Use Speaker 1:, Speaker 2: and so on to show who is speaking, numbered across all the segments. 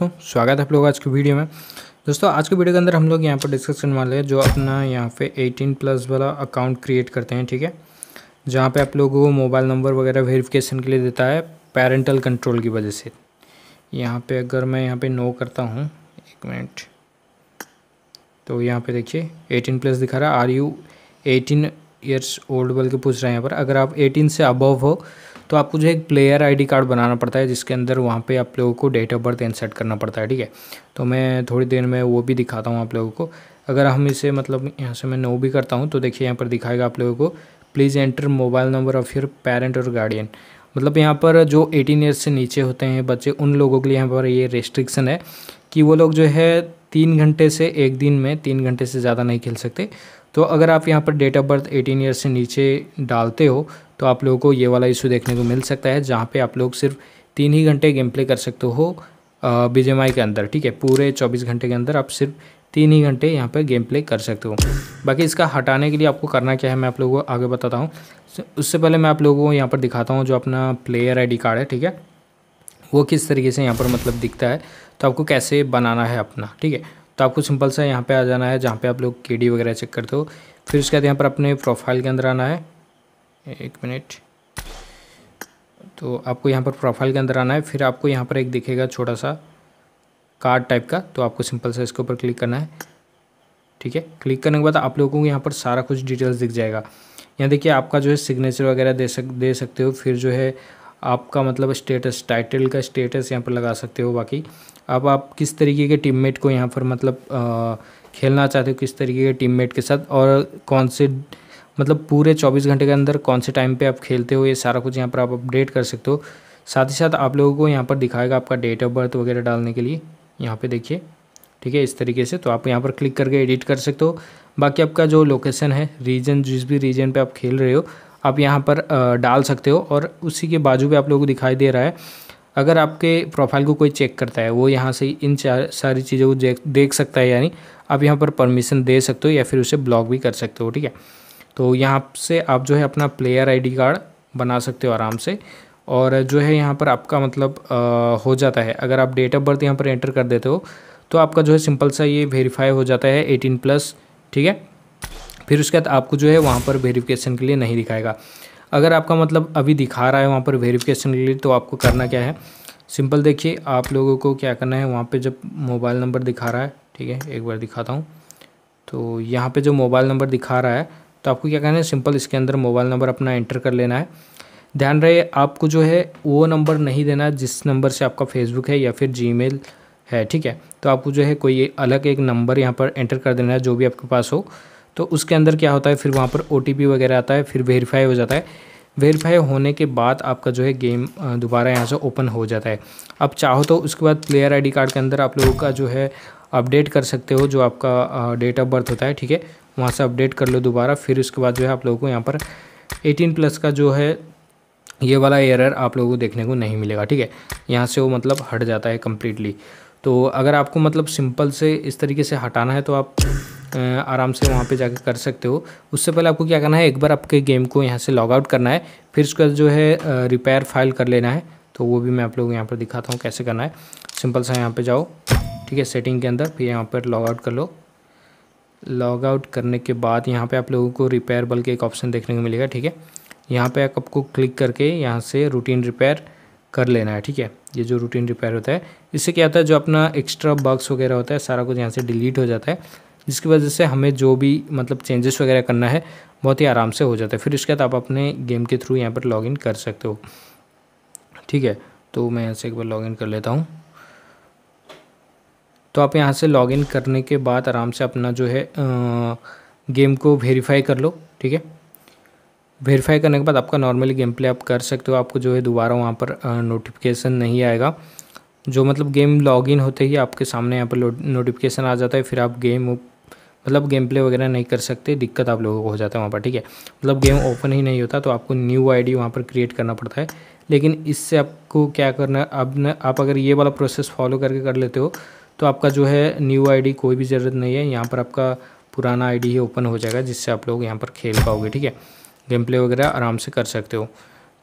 Speaker 1: दोस्तों स्वागत है आप लोग आज के वीडियो में दोस्तों आज के वीडियो के अंदर हम लोग यहाँ पर डिस्कस करने वाले हैं जो अपना यहाँ पे 18 प्लस वाला अकाउंट क्रिएट करते हैं ठीक है जहाँ पे आप लोगों को मोबाइल नंबर वगैरह वेरिफिकेशन के लिए देता है पेरेंटल कंट्रोल की वजह से यहाँ पे अगर मैं यहाँ पे नो करता हूँ एक मिनट तो यहाँ पे देखिए 18 प्लस दिखा रहा है are you eighteen years old बल पूछ रहे हैं यहाँ पर अगर आप एटीन से अबव हो तो आपको जो है एक प्लेयर आईडी कार्ड बनाना पड़ता है जिसके अंदर वहाँ पे आप लोगों को डेट ऑफ बर्थ इंसर्ट करना पड़ता है ठीक है तो मैं थोड़ी देर में वो भी दिखाता हूँ आप लोगों को अगर हम इसे मतलब यहाँ से मैं नो भी करता हूँ तो देखिए यहाँ पर दिखाएगा आप लोगों को please enter mobile number of your parent और गार्डियन मतलब यहाँ पर जो एटीन ईयर्स से नीचे होते हैं बच्चे उन लोगों के लिए यहाँ पर ये रेस्ट्रिक्शन है कि वो लोग जो है तीन घंटे से एक दिन में तीन घंटे से ज़्यादा नहीं खेल सकते तो अगर आप यहाँ पर डेट ऑफ बर्थ 18 ईयर से नीचे डालते हो तो आप लोगों को ये वाला इशू देखने को मिल सकता है जहाँ पे आप लोग सिर्फ तीन ही घंटे गेम प्ले कर सकते हो बी के अंदर ठीक है पूरे चौबीस घंटे के अंदर आप सिर्फ तीन ही घंटे यहाँ पर गेम प्ले कर सकते हो बाकी इसका हटाने के लिए आपको करना क्या है मैं आप लोगों को आगे बताता हूँ उससे पहले मैं आप लोगों को यहाँ पर दिखाता हूँ जो अपना प्लेयर आई कार्ड है ठीक है वो किस तरीके से यहाँ पर मतलब दिखता है तो आपको कैसे बनाना है अपना ठीक है तो आपको सिंपल सा यहाँ पे आ जाना है जहाँ पे आप लोग के वगैरह चेक करते हो फिर उसके बाद यहाँ पर अपने प्रोफाइल के अंदर आना है एक मिनट तो आपको यहाँ पर प्रोफाइल के अंदर आना है फिर आपको यहाँ पर एक दिखेगा छोटा सा कार्ड टाइप का तो आपको सिंपल सा इसके ऊपर क्लिक करना है ठीक है क्लिक करने के बाद आप लोगों को यहाँ पर सारा कुछ डिटेल्स दिख जाएगा यहाँ देखिए आपका जो है सिग्नेचर वगैरह दे सक दे सकते हो फिर जो है आपका मतलब स्टेटस टाइटल का स्टेटस यहाँ पर लगा सकते हो बाकी अब आप किस तरीके के टीममेट को यहाँ पर मतलब खेलना चाहते हो किस तरीके के टीममेट के साथ और कौन से मतलब पूरे 24 घंटे के अंदर कौन से टाइम पे आप खेलते हो ये सारा कुछ यहाँ पर आप अपडेट कर सकते हो साथ ही साथ आप लोगों को यहाँ पर दिखाएगा आपका डेट ऑफ बर्थ वगैरह डालने के लिए यहाँ पे देखिए ठीक है इस तरीके से तो आप यहाँ पर क्लिक करके एडिट कर सकते हो बाकी आपका जो लोकेशन है रीजन जिस भी रीजन पे आप खेल रहे हो आप यहाँ पर डाल सकते हो और उसी के बाजू पे आप लोगों को दिखाई दे रहा है अगर आपके प्रोफाइल को कोई चेक करता है वो यहाँ से इन चार सारी चीज़ों को देख सकता है यानी आप यहाँ पर परमिशन दे सकते हो या फिर उसे ब्लॉक भी कर सकते हो ठीक है तो यहाँ से आप जो है अपना प्लेयर आईडी कार्ड बना सकते हो आराम से और जो है यहाँ पर आपका मतलब आ, हो जाता है अगर आप डेट ऑफ बर्थ यहाँ पर एंटर कर देते हो तो आपका जो है सिंपल सा ये वेरीफाई हो जाता है एटीन प्लस ठीक है फिर उसके बाद आपको जो है वहाँ पर वेरिफिकेशन के लिए नहीं दिखाएगा अगर आपका मतलब अभी दिखा रहा है वहाँ पर वेरिफिकेशन के लिए तो आपको करना क्या है सिंपल देखिए आप लोगों को क्या करना है वहाँ पे जब मोबाइल नंबर दिखा रहा है ठीक है एक बार दिखाता हूँ तो यहाँ पे जो मोबाइल नंबर दिखा रहा है तो आपको क्या करना है सिंपल इसके अंदर मोबाइल नंबर अपना एंटर कर लेना है ध्यान रहे आपको जो है वो नंबर नहीं देना है जिस नंबर से आपका फेसबुक है या फिर जी है ठीक है तो आपको जो है कोई अलग एक नंबर यहाँ पर एंटर कर देना है जो भी आपके पास हो तो उसके अंदर क्या होता है फिर वहाँ पर ओ वगैरह आता है फिर वेरीफाई हो जाता है वेरीफाई होने के बाद आपका जो है गेम दोबारा यहाँ से ओपन हो जाता है अब चाहो तो उसके बाद प्लेयर आईडी कार्ड के अंदर आप लोगों का जो है अपडेट कर सकते हो जो आपका डेट ऑफ बर्थ होता है ठीक है वहाँ से अपडेट कर लो दोबारा फिर उसके बाद जो है आप लोगों को यहाँ पर 18 प्लस का जो है ये वाला एरर आप लोगों को देखने को नहीं मिलेगा ठीक है यहाँ से वो मतलब हट जाता है कम्प्लीटली तो अगर आपको मतलब सिंपल से इस तरीके से हटाना है तो आप आराम से वहाँ पे जाकर कर सकते हो उससे पहले आपको क्या करना है एक बार आपके गेम को यहाँ से लॉग आउट करना है फिर उसका जो है रिपेयर फाइल कर लेना है तो वो भी मैं आप लोग यहाँ पर दिखाता हूँ कैसे करना है सिंपल सा यहाँ पर जाओ ठीक है सेटिंग के अंदर फिर यहाँ पर लॉग आउट कर लो लॉग आउट करने के बाद यहाँ पे आप लोगों को रिपेयर बल के एक ऑप्शन देखने को मिलेगा ठीक है यहाँ पर आपको क्लिक करके यहाँ से रूटीन रिपेयर कर लेना है ठीक है ये जो रूटीन रिपेयर होता है इससे क्या होता है जो अपना एक्स्ट्रा बग्स वगैरह होता है सारा कुछ यहाँ से डिलीट हो जाता है जिसकी वजह से हमें जो भी मतलब चेंजेस वगैरह करना है बहुत ही आराम से हो जाता है फिर उसके बाद आप अपने गेम के थ्रू यहाँ पर लॉगिन कर सकते हो ठीक है तो मैं यहाँ से एक बार लॉगिन कर लेता हूँ तो आप यहाँ से लॉगिन करने के बाद आराम से अपना जो है आ, गेम को वेरीफाई कर लो ठीक है वेरीफाई करने के बाद आपका नॉर्मली गेम प्ले आप कर सकते हो आपको जो है दोबारा वहाँ पर नोटिफिकेशन नहीं आएगा जो मतलब गेम लॉगिन होते ही आपके सामने यहाँ पर नोटिफिकेशन आ जाता है फिर आप गेम मतलब गेम प्ले वगैरह नहीं कर सकते दिक्कत आप लोगों को हो जाता है वहाँ पर ठीक है मतलब गेम ओपन ही नहीं होता तो आपको न्यू आईडी वहाँ पर क्रिएट करना पड़ता है लेकिन इससे आपको क्या करना है अब न, आप अगर ये वाला प्रोसेस फॉलो करके कर लेते हो तो आपका जो है न्यू डी कोई भी ज़रूरत नहीं है यहाँ पर आपका पुराना डी ही ओपन हो जाएगा जिससे आप लोग यहाँ पर खेल पाओगे ठीक है गेम प्ले वगैरह आराम से कर सकते हो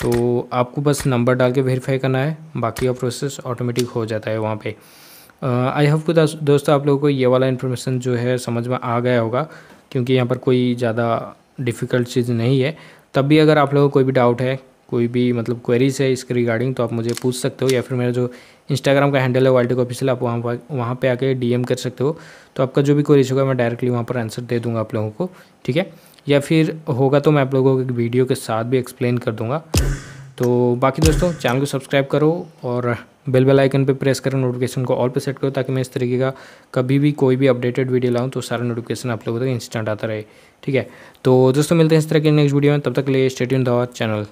Speaker 1: तो आपको बस नंबर डाल के वेरीफाई करना है बाकी का प्रोसेस ऑटोमेटिक हो जाता है वहाँ पर आई होप को दोस्तों आप लोगों को ये वाला इन्फॉर्मेशन जो है समझ में आ गया होगा क्योंकि यहाँ पर कोई ज़्यादा डिफ़िकल्ट चीज़ नहीं है तब भी अगर आप लोगों को कोई भी डाउट है कोई भी मतलब क्वेरीज है इसके रिगार्डिंग तो आप मुझे पूछ सकते हो या फिर मेरा जो इंस्टाग्राम का हैंडल है वर्ल्ड टेक ऑफिशियल आप वहाँ पर वहाँ पर आके डी कर सकते हो तो आपका जो भी क्वेरीज होगा मैं डायरेक्टली वहाँ पर आंसर दे दूँगा आप लोगों को ठीक है या फिर होगा तो मैं आप लोगों को एक वीडियो के साथ भी एक्सप्लेन कर दूँगा तो बाकी दोस्तों चैनल को सब्सक्राइब करो और बेल बेल आइकन पे प्रेस करो नोटिफिकेशन को ऑल पे सेट करो ताकि मैं इस तरीके का कभी भी कोई भी अपडेटेड वीडियो लाऊं तो सारा नोटिफिकेशन आप लोगों तक इंस्टेंट आता रहे ठीक है तो दोस्तों मिलते हैं इस तरह के नेक्स्ट वीडियो में तब तक ले लिए स्टेट इन चैनल